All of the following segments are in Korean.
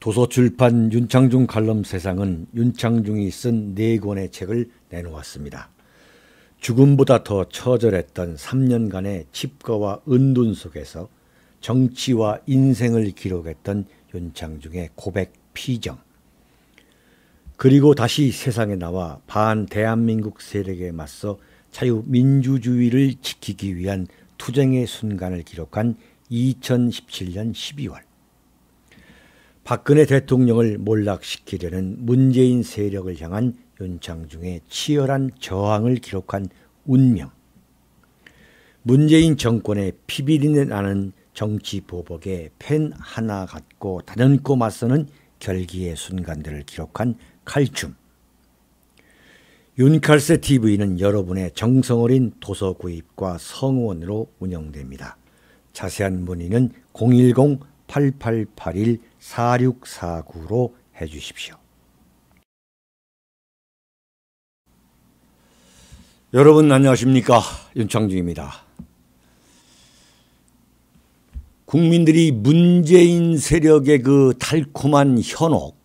도서출판 윤창중 칼럼 세상은 윤창중이 쓴 네 권의 책을 내놓았습니다. 죽음보다 더 처절했던 3년간의 칩거와 은둔 속에서 정치와 인생을 기록했던 윤창중의 고백 피정. 그리고 다시 세상에 나와 반 대한민국 세력에 맞서 자유민주주의를 지키기 위한 투쟁의 순간을 기록한 2017년 12월. 박근혜 대통령을 몰락시키려는 문재인 세력을 향한 윤창중의 치열한 저항을 기록한 운명. 문재인 정권의 피비린내 나는 정치 보복에 펜 하나 갖고 단연코 맞서는 결기의 순간들을 기록한 칼춤. 윤칼세 TV는 여러분의 정성어린 도서 구입과 성원으로 운영됩니다. 자세한 문의는 010 8881-4649로 해주십시오. 여러분 안녕하십니까 윤창중입니다. 국민들이 문재인 세력의 그 달콤한 현혹,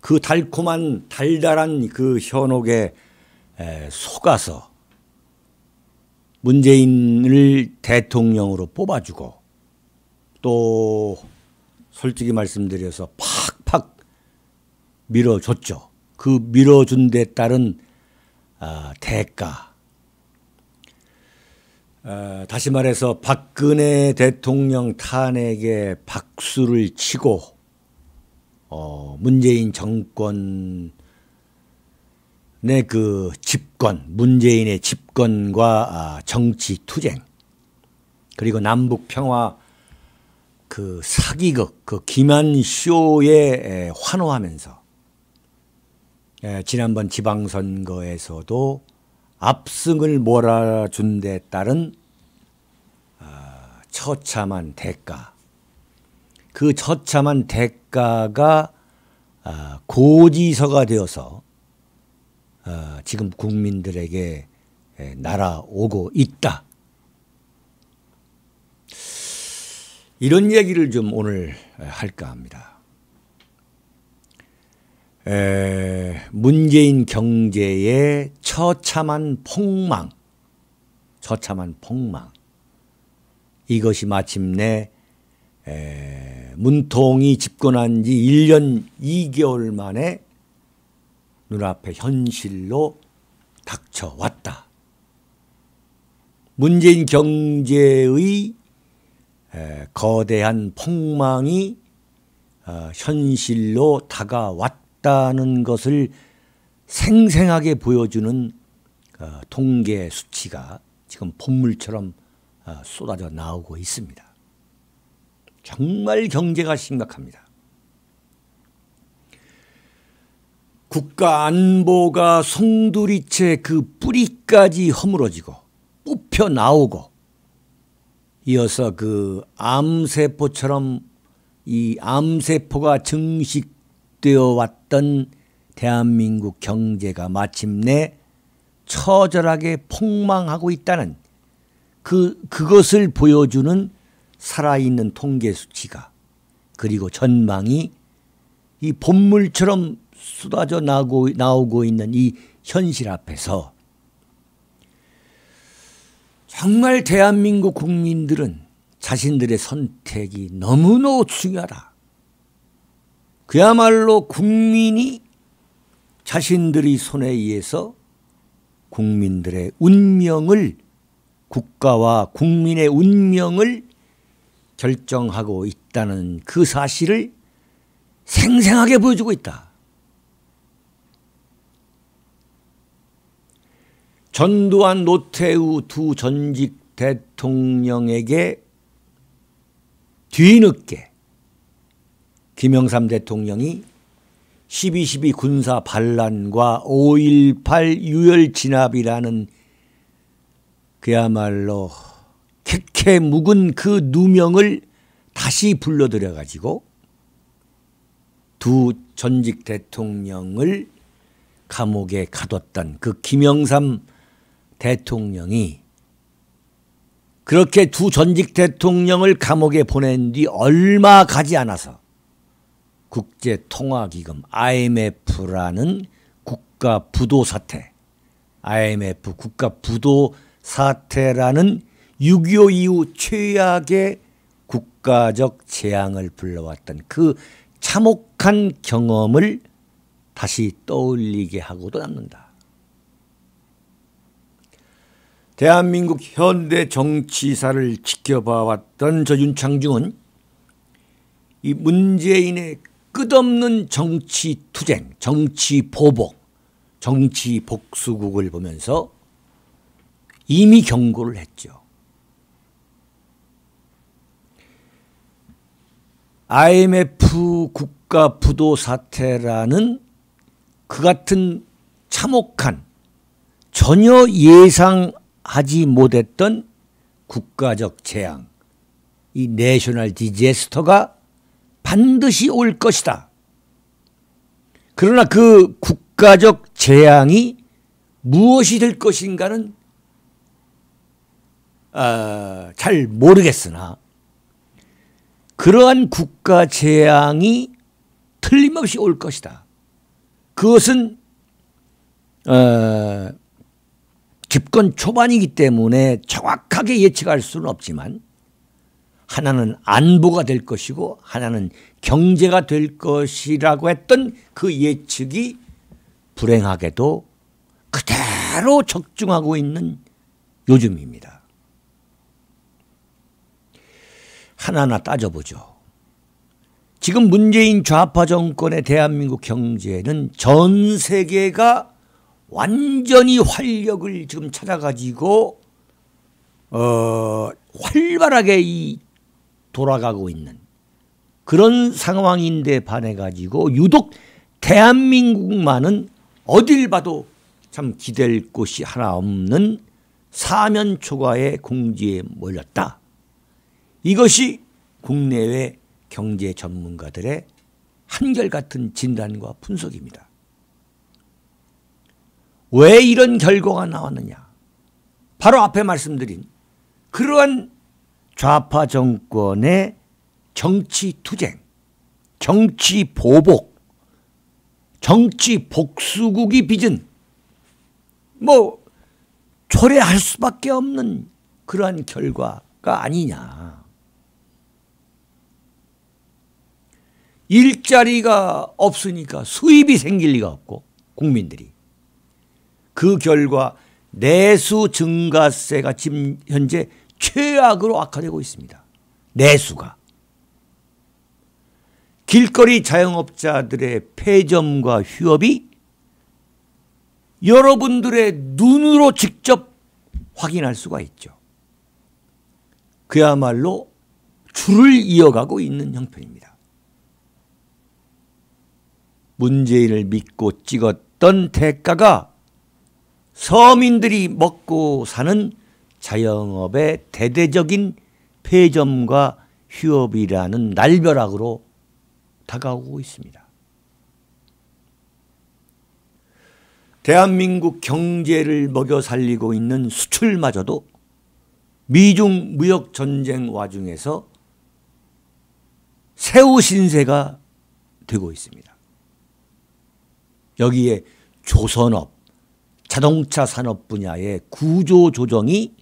그 달콤한 달달한 그 현혹에 속아서 문재인을 대통령으로 뽑아주고 또 솔직히 말씀드려서 팍팍 밀어줬죠. 그 밀어준 데 따른 아, 대가. 아, 다시 말해서 박근혜 대통령 탄핵에 박수를 치고 어, 문재인 정권 내 그 집권, 문재인의 집권과 아, 정치 투쟁, 그리고 남북 평화 그 사기극, 그 기만 쇼에 환호하면서 지난번 지방선거에서도 압승을 몰아준 데 따른 아, 처참한 대가 그 처참한 대가가 아, 고지서가 되어서 아, 지금 국민들에게 날아오고 있다. 이런 얘기를 좀 오늘 할까 합니다. 에, 문재인 경제의 처참한 폭망, 처참한 폭망. 이것이 마침내 에, 문통이 집권한 지 1년 2개월 만에 눈앞에 현실로 닥쳐왔다. 문재인 경제의 거대한 폭망이 어, 현실로 다가왔다는 것을 생생하게 보여주는 어, 통계 수치가 지금 본물처럼 어, 쏟아져 나오고 있습니다. 정말 경제가 심각합니다. 국가 안보가 송두리째 그 뿌리까지 허물어지고 뽑혀 나오고 이어서 그 암세포처럼 이 암세포가 증식되어 왔던 대한민국 경제가 마침내 처절하게 폭망하고 있다는 그 그것을 보여주는 살아있는 통계 수치가 그리고 전망이 이 본물처럼 쏟아져 나오고, 나오고 있는 이 현실 앞에서 정말 대한민국 국민들은 자신들의 선택이 너무너무 중요하다. 그야말로 국민이 자신들의 손에 의해서 국민들의 운명을 국가와 국민의 운명을 결정하고 있다는 그 사실을 생생하게 보여주고 있다. 전두환 노태우 두 전직 대통령에게 뒤늦게 김영삼 대통령이 12.12 군사 반란과 5.18 유혈 진압이라는 그야말로 캐캐 묵은 그 누명을 다시 불러들여 가지고 두 전직 대통령을 감옥에 가뒀던 그 김영삼 대통령이 그렇게 두 전직 대통령을 감옥에 보낸 뒤 얼마 가지 않아서 국제통화기금 IMF라는 국가 부도 사태, IMF 국가 부도 사태라는 6.25 이후 최악의 국가적 재앙을 불러왔던 그 참혹한 경험을 다시 떠올리게 하고도 남는다. 대한민국 현대 정치사를 지켜봐왔던 저 윤창중은 이 문재인의 끝없는 정치 투쟁, 정치 보복, 정치 복수국을 보면서 이미 경고를 했죠. IMF 국가 부도 사태라는 그 같은 참혹한 전혀 예상 하지 못했던 국가적 재앙, 이 내셔널 디제스터가 반드시 올 것이다. 그러나 그 국가적 재앙이 무엇이 될 것인가는 어, 잘 모르겠으나 그러한 국가 재앙이 틀림없이 올 것이다. 그것은 어, 집권 초반이기 때문에 정확하게 예측할 수는 없지만 하나는 안보가 될 것이고 하나는 경제가 될 것이라고 했던 그 예측이 불행하게도 그대로 적중하고 있는 요즘입니다. 하나하나 따져보죠. 지금 문재인 좌파 정권의 대한민국 경제는 전 세계가 완전히 활력을 지금 찾아가지고 어, 활발하게 이 돌아가고 있는 그런 상황인데 반해 가지고 유독 대한민국만은 어딜 봐도 참 기댈 곳이 하나 없는 사면 초과의 공지에 몰렸다. 이것이 국내외 경제 전문가들의 한결같은 진단과 분석입니다. 왜 이런 결과가 나왔느냐. 바로 앞에 말씀드린 그러한 좌파 정권의 정치 투쟁, 정치 보복, 정치 복수국이 빚은 뭐 초래할 수밖에 없는 그러한 결과가 아니냐. 일자리가 없으니까 수입이 생길 리가 없고 국민들이 그 결과 내수 증가세가 지금 현재 최악으로 악화되고 있습니다. 내수가. 길거리 자영업자들의 폐점과 휴업이 여러분들의 눈으로 직접 확인할 수가 있죠. 그야말로 줄을 이어가고 있는 형편입니다. 문재인을 믿고 찍었던 대가가 서민들이 먹고 사는 자영업의 대대적인 폐점과 휴업이라는 날벼락으로 다가오고 있습니다. 대한민국 경제를 먹여 살리고 있는 수출마저도 미중 무역 전쟁 와중에서 새우 신세가 되고 있습니다. 여기에 조선업, 자동차 산업 분야의 구조 조정이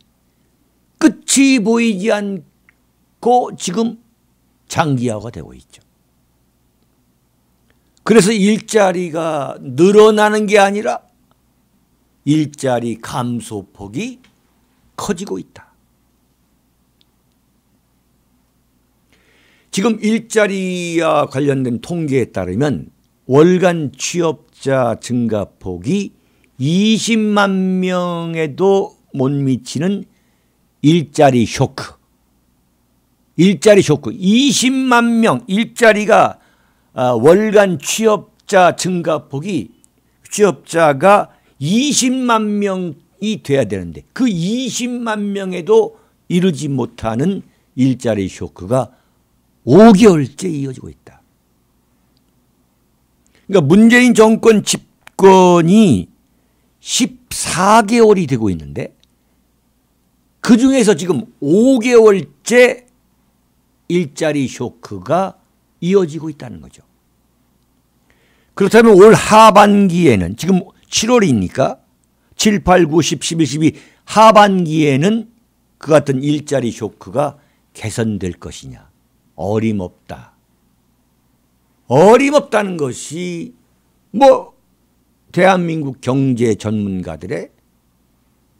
끝이 보이지 않고 지금 장기화가 되고 있죠. 그래서 일자리가 늘어나는 게 아니라 일자리 감소폭이 커지고 있다. 지금 일자리와 관련된 통계에 따르면 월간 취업자 증가폭이 20만 명에도 못 미치는 일자리 쇼크. 일자리 쇼크. 20만 명 일자리가 아, 월간 취업자 증가폭이 취업자가 20만 명이 돼야 되는데 그 20만 명에도 이르지 못하는 일자리 쇼크가 5개월째 이어지고 있다. 그러니까 문재인 정권 집권이 14개월이 되고 있는데 그 중에서 지금 5개월째 일자리 쇼크가 이어지고 있다는 거죠. 그렇다면 올 하반기에는 지금 7월이니까 7, 8, 9, 10, 11, 12 하반기에는 그 같은 일자리 쇼크가 개선될 것이냐. 어림없다. 어림없다는 것이 뭐 대한민국 경제 전문가들의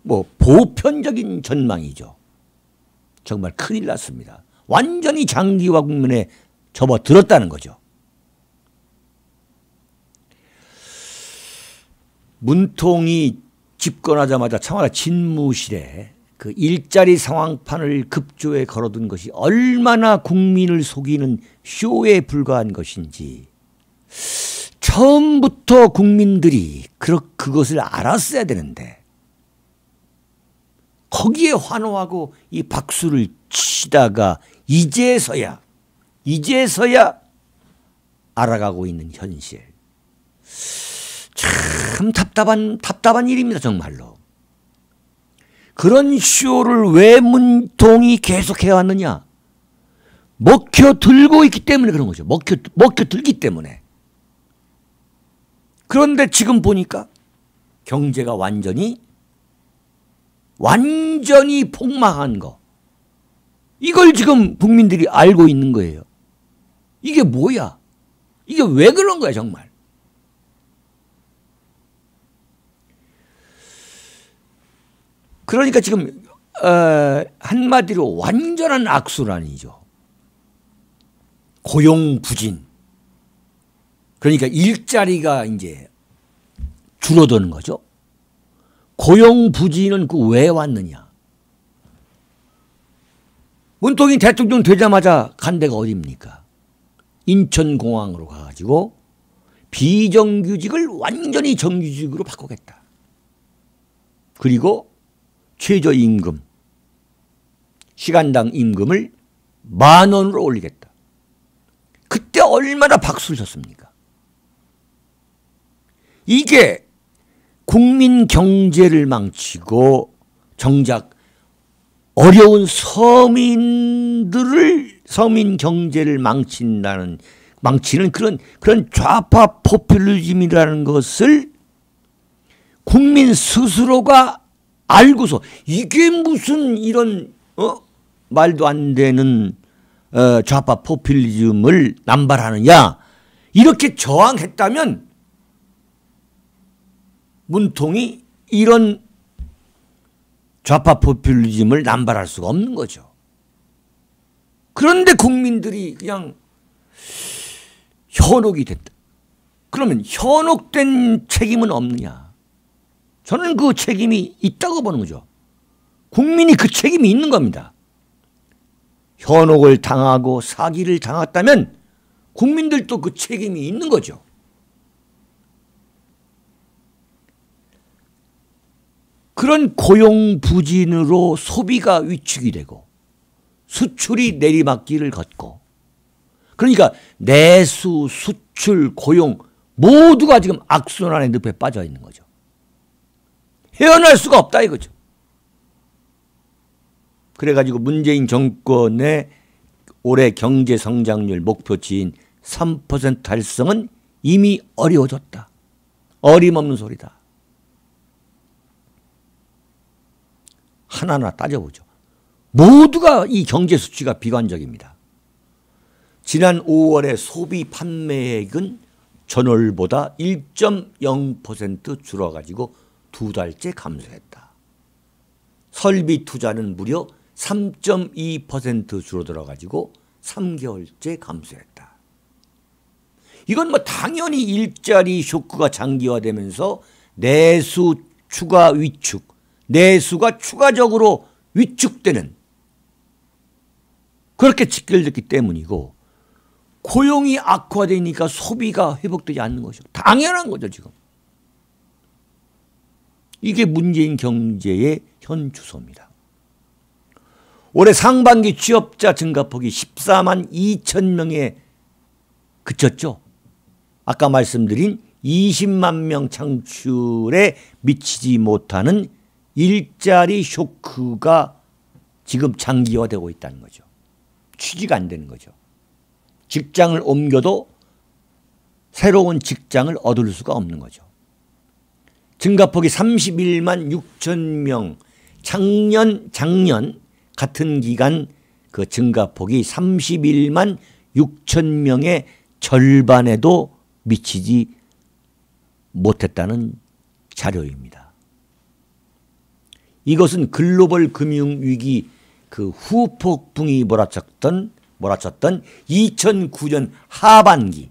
뭐 보편적인 전망이죠. 정말 큰일 났습니다. 완전히 장기화 국면에 접어들었다는 거죠. 문통이 집권하자마자 청와대 집무실에 그 일자리 상황판을 급조에 걸어둔 것이 얼마나 국민을 속이는 쇼에 불과한 것인지 처음부터 국민들이 그러, 그것을 알았어야 되는데 거기에 환호하고 이 박수를 치다가 이제서야 이제서야 알아가고 있는 현실 참 답답한 답답한 일입니다 정말로 그런 쇼를 왜 문통이 계속해 왔느냐 먹혀 들고 있기 때문에 그런 거죠 먹혀 먹혀 들기 때문에 그런데 지금 보니까 경제가 완전히 완전히 폭망한 거. 이걸 지금 국민들이 알고 있는 거예요. 이게 뭐야? 이게 왜 그런 거야, 정말? 그러니까 지금 어, 한마디로 완전한 악순환이죠. 고용 부진. 그러니까 일자리가 이제 줄어드는 거죠. 고용 부진은 그왜 왔느냐. 문통이 대통령 되자마자 간 데가 어딥니까 인천공항으로 가가지고 비정규직을 완전히 정규직으로 바꾸겠다. 그리고 최저임금, 시간당 임금을 만 원으로 올리겠다. 그때 얼마나 박수를 쳤습니까? 이게 국민 경제를 망치고 정작 어려운 서민들을 서민 경제를 망친다는 망치는 그런 그런 좌파 포퓰리즘이라는 것을 국민 스스로가 알고서 이게 무슨 이런 어 말도 안 되는 어, 좌파 포퓰리즘을 남발하느냐 이렇게 저항했다면 문통이 이런 좌파 포퓰리즘을 남발할 수가 없는 거죠. 그런데 국민들이 그냥 현혹이 됐다. 그러면 현혹된 책임은 없느냐? 저는 그 책임이 있다고 보는 거죠. 국민이 그 책임이 있는 겁니다. 현혹을 당하고 사기를 당했다면 국민들도 그 책임이 있는 거죠. 그런 고용 부진으로 소비가 위축이 되고 수출이 내리막길을 걷고 그러니까 내수, 수출, 고용 모두가 지금 악순환의 늪에 빠져 있는 거죠. 헤어날 수가 없다 이거죠. 그래가지고 문재인 정권의 올해 경제 성장률 목표치인 3% 달성은 이미 어려워졌다. 어림없는 소리다. 하나하나 따져보죠. 모두가 이 경제 수치가 비관적입니다. 지난 5월의 소비 판매액은 전월보다 1.0% 줄어가지고 두 달째 감소했다. 설비 투자는 무려 3.2% 줄어들어가지고 3개월째 감소했다. 이건 뭐 당연히 일자리 쇼크가 장기화되면서 내수 추가 위축, 내수가 추가적으로 위축되는 그렇게 직결됐기 때문이고 고용이 악화되니까 소비가 회복되지 않는 것이고 당연한 거죠 지금. 이게 문재인 경제의 현 주소입니다. 올해 상반기 취업자 증가폭이 14만 2천 명에 그쳤죠. 아까 말씀드린 20만 명 창출에 미치지 못하는 일자리 쇼크가 지금 장기화되고 있다는 거죠. 취직 안 되는 거죠. 직장을 옮겨도 새로운 직장을 얻을 수가 없는 거죠. 증가폭이 31만 6천 명, 작년, 작년 같은 기간 그 증가폭이 31만 6천 명의 절반에도 미치지 못했다는 자료입니다. 이것은 글로벌 금융 위기 그 후폭풍이 몰아쳤던 몰아쳤던 2009년 하반기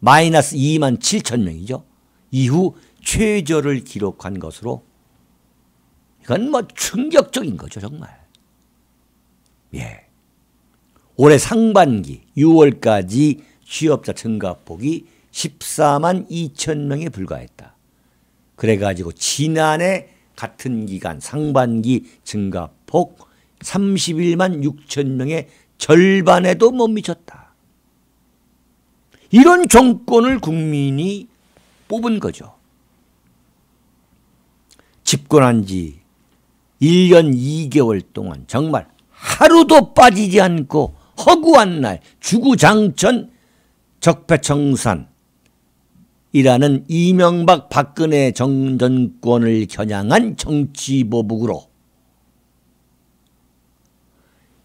마이너스 2만 7천 명이죠. 이후 최저를 기록한 것으로 이건 뭐 충격적인 거죠 정말. 예. 올해 상반기 6월까지 취업자 증가폭이 14만 2천 명에 불과했다. 그래가지고 지난해 같은 기간 상반기 증가폭 31만 6천 명의 절반에도 못 미쳤다. 이런 정권을 국민이 뽑은 거죠. 집권한 지 1년 2개월 동안 정말 하루도 빠지지 않고 허구한 날 주구장천 적폐청산 이라는 이명박 박근혜 정 정권을 겨냥한 정치보복으로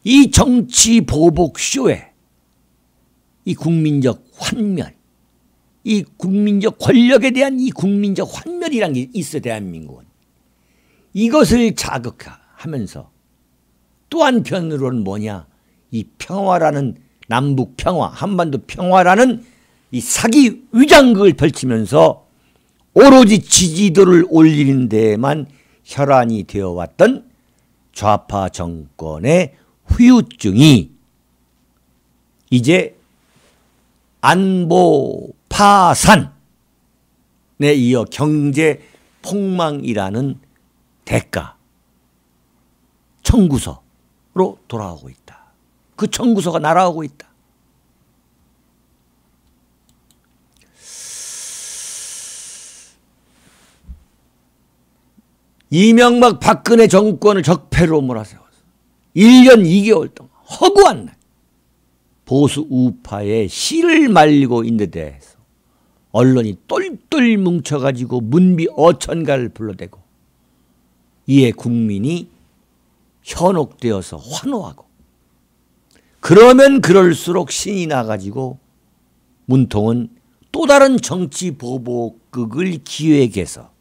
이 정치보복쇼에 이 국민적 환멸, 이 국민적 권력에 대한 이 국민적 환멸이란 게 있어 대한민국은 이것을 자극하면서 또 한편으로는 뭐냐 이 평화라는 남북 평화 한반도 평화라는 이 사기 위장극을 펼치면서 오로지 지지도를 올리는 데에만 혈안이 되어왔던 좌파 정권의 후유증이 이제 안보 파산에 이어 경제 폭망이라는 대가 청구서로 돌아오고 있다. 그 청구서가 날아오고 있다. 이명박 박근혜 정권을 적폐로 몰아세웠어. 1년 2개월 동안 허구한 날 보수 우파의 씨를 말리고 있는 데 대해서 언론이 똘똘 뭉쳐가지고 문비 어천가를 불러대고 이에 국민이 현혹되어서 환호하고 그러면 그럴수록 신이 나가지고 문통은 또 다른 정치 보복극을 기획해서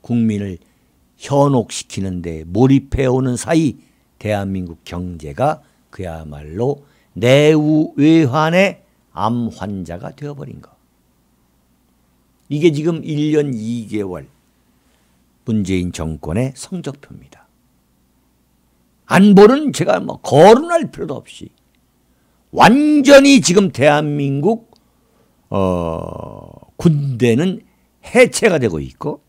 국민을 현혹시키는데 몰입해오는 사이 대한민국 경제가 그야말로 내우외환의 암 환자가 되어버린 거. 이게 지금 1년 2개월 문재인 정권의 성적표입니다. 안보는 제가 뭐 거론할 필요도 없이 완전히 지금 대한민국 어, 군대는 해체가 되고 있고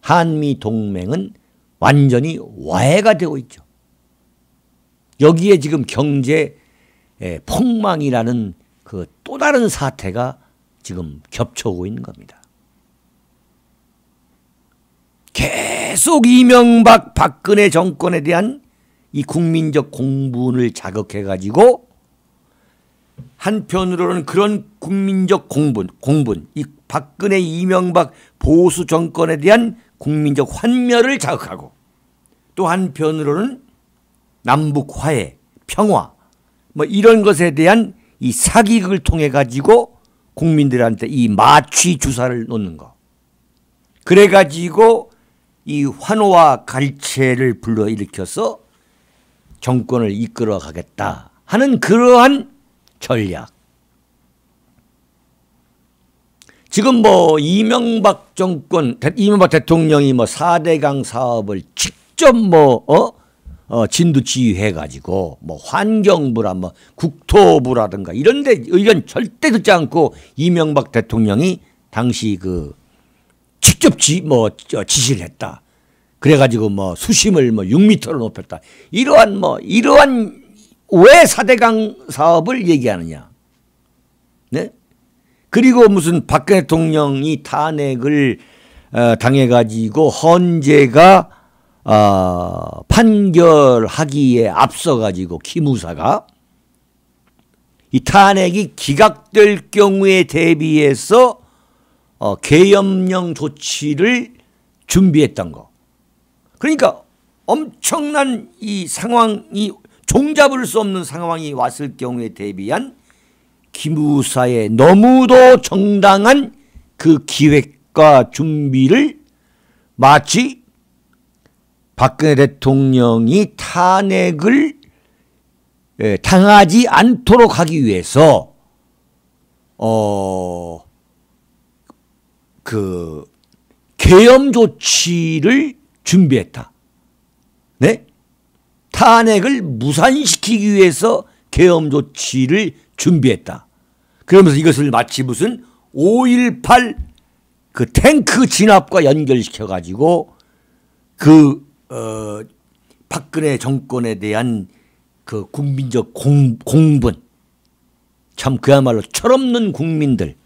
한미 동맹은 완전히 와해가 되고 있죠. 여기에 지금 경제 폭망이라는 그 또 다른 사태가 지금 겹쳐오고 있는 겁니다. 계속 이명박 박근혜 정권에 대한 이 국민적 공분을 자극해가지고 한편으로는 그런 국민적 공분, 공분, 이 박근혜 이명박 보수 정권에 대한 국민적 환멸을 자극하고 또 한편으로는 남북 화해, 평화 뭐 이런 것에 대한 이 사기극을 통해 가지고 국민들한테 이 마취 주사를 놓는 거. 그래 가지고 이 환호와 갈채를 불러일으켜서 정권을 이끌어 가겠다 하는 그러한 전략. 지금 뭐 이명박 정권, 이명박 대통령이 뭐 4대강 사업을 직접 뭐, 어? 어, 진두지휘해가지고 뭐 환경부라 뭐 국토부라든가 이런데 의견 절대 듣지 않고 이명박 대통령이 당시 그 직접 지, 뭐 지시를 했다. 그래가지고 뭐 수심을 뭐 6미터로 높였다. 이러한 뭐 이러한 왜 사대강 사업을 얘기하느냐? 네? 그리고 무슨 박근혜 대통령이 탄핵을 어, 당해가지고 헌재가 어, 판결하기에 앞서가지고 기무사가이 탄핵이 기각될 경우에 대비해서 어, 계엄령 조치를 준비했던 거. 그러니까 엄청난 이 상황이 종잡을 수 없는 상황이 왔을 경우에 대비한 기무사의 너무도 정당한 그 기획과 준비를 마치 박근혜 대통령이 탄핵을 예, 당하지 않도록 하기 위해서 어그 계엄 조치를 준비했다. 네? 탄핵을 무산시키기 위해서 계엄 조치를 준비했다. 그러면서 이것을 마치 무슨 5.18 그 탱크 진압과 연결시켜 가지고 그 어, 박근혜 정권에 대한 그 국민적 공, 공분 참 그야말로 철없는 국민들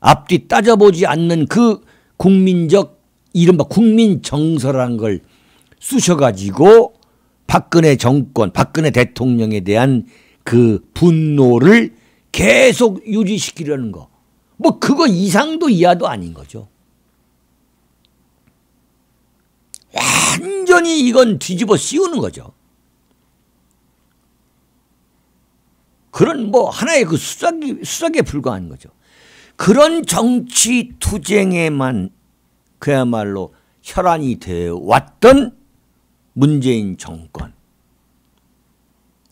앞뒤 따져보지 않는 그 국민적 이른바 국민 정서라는 걸 쑤셔가지고 박근혜 정권, 박근혜 대통령에 대한 그 분노를 계속 유지시키려는 거. 뭐 그거 이상도 이하도 아닌 거죠. 완전히 이건 뒤집어 씌우는 거죠. 그런 뭐 하나의 그 수작이, 수작에 불과한 거죠. 그런 정치 투쟁에만 그야말로 혈안이 되어 왔던 문재인 정권.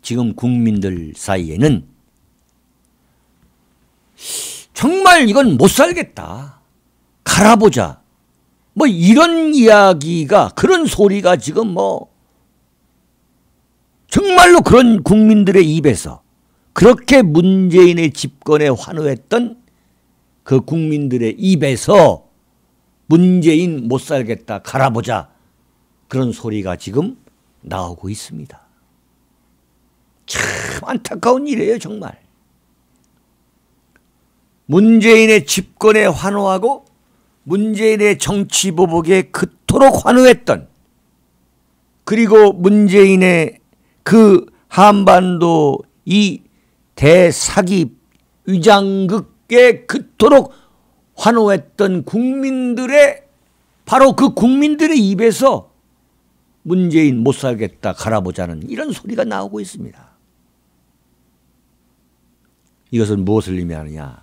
지금 국민들 사이에는 정말 이건 못 살겠다. 갈아보자. 뭐 이런 이야기가 그런 소리가 지금 뭐 정말로 그런 국민들의 입에서 그렇게 문재인의 집권에 환호했던 그 국민들의 입에서 문재인 못 살겠다 갈아보자 그런 소리가 지금 나오고 있습니다. 참 안타까운 일이에요 정말. 문재인의 집권에 환호하고 문재인의 정치 보복에 그토록 환호했던 그리고 문재인의 그 한반도 이 대사기 위장극에 그토록 환호했던 국민들의 바로 그 국민들의 입에서 문재인 못 살겠다 갈아보자는 이런 소리가 나오고 있습니다. 이것은 무엇을 의미하느냐?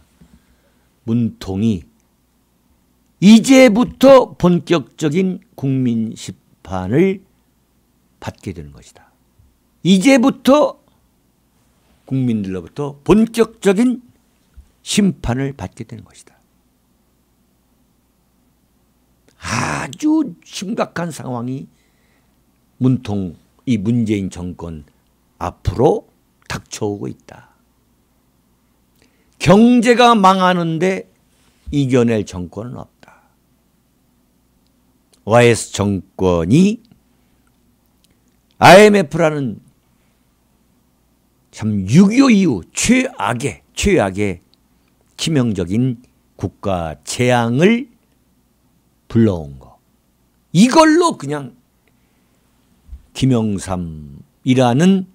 문통이 이제부터 본격적인 국민 심판을 받게 되는 것이다. 이제부터 국민들로부터 본격적인 심판을 받게 되는 것이다. 아주 심각한 상황이 문통 이 문재인 정권 앞으로 닥쳐오고 있다. 경제가 망하는데 이겨낼 정권은 없다. YS 정권이 IMF라는 참6.25 이후 최악의 최악의 치명적인 국가 재앙을 불러온 거. 이걸로 그냥 김영삼이라는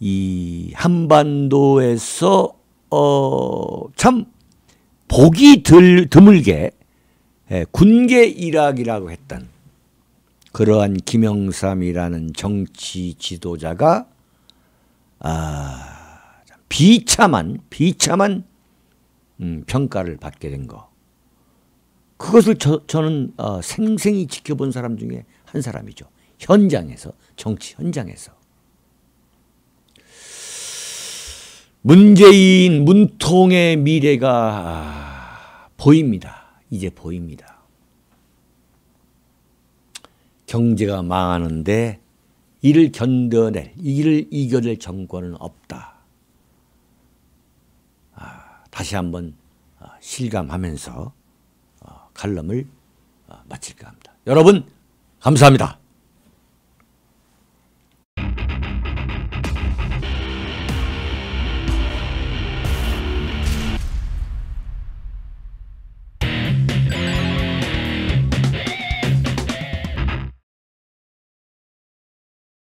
이 한반도에서 어, 참 보기 들, 드물게 예, 군계 일학이라고 했던 그러한 김영삼이라는 정치 지도자가 아, 비참한 비참한 음, 평가를 받게 된 거. 그것을 저, 저는 어, 생생히 지켜본 사람 중에 한 사람이죠. 현장에서 정치 현장에서 문재인 문통의 미래가 보입니다. 이제 보입니다. 경제가 망하는데 이를 견뎌낼, 이를 이겨낼 정권은 없다. 아, 다시 한번 아, 실감하면서 어, 칼럼을 어, 마칠까 합니다. 여러분 감사합니다.